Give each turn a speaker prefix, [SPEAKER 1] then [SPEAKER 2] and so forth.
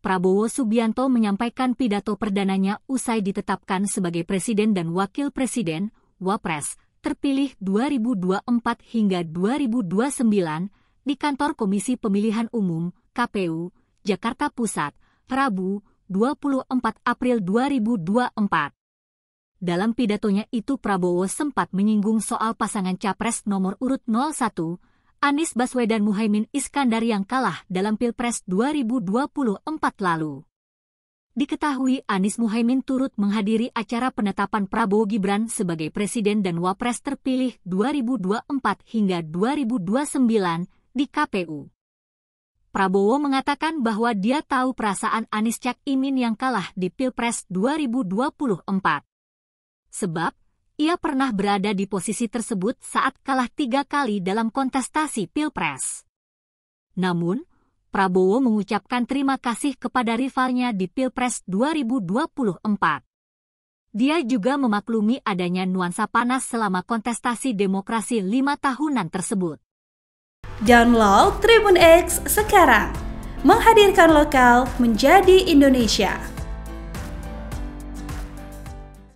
[SPEAKER 1] Prabowo Subianto menyampaikan pidato perdananya usai ditetapkan sebagai Presiden dan Wakil Presiden, Wapres, terpilih 2024 hingga 2029, di kantor Komisi Pemilihan Umum, KPU, Jakarta Pusat, Rabu, 24 April 2024. Dalam pidatonya itu Prabowo sempat menyinggung soal pasangan capres nomor urut 01, Anies Baswedan Muhaymin Iskandar yang kalah dalam Pilpres 2024 lalu. Diketahui Anies Muhaymin turut menghadiri acara penetapan Prabowo Gibran sebagai Presiden dan Wapres terpilih 2024 hingga 2029 di KPU. Prabowo mengatakan bahwa dia tahu perasaan Anies Cak Imin yang kalah di Pilpres 2024. Sebab, ia pernah berada di posisi tersebut saat kalah tiga kali dalam kontestasi Pilpres. Namun, Prabowo mengucapkan terima kasih kepada rivalnya di Pilpres 2024. Dia juga memaklumi adanya nuansa panas selama kontestasi demokrasi lima tahunan tersebut.
[SPEAKER 2] Download Tribun X sekarang, menghadirkan lokal menjadi Indonesia.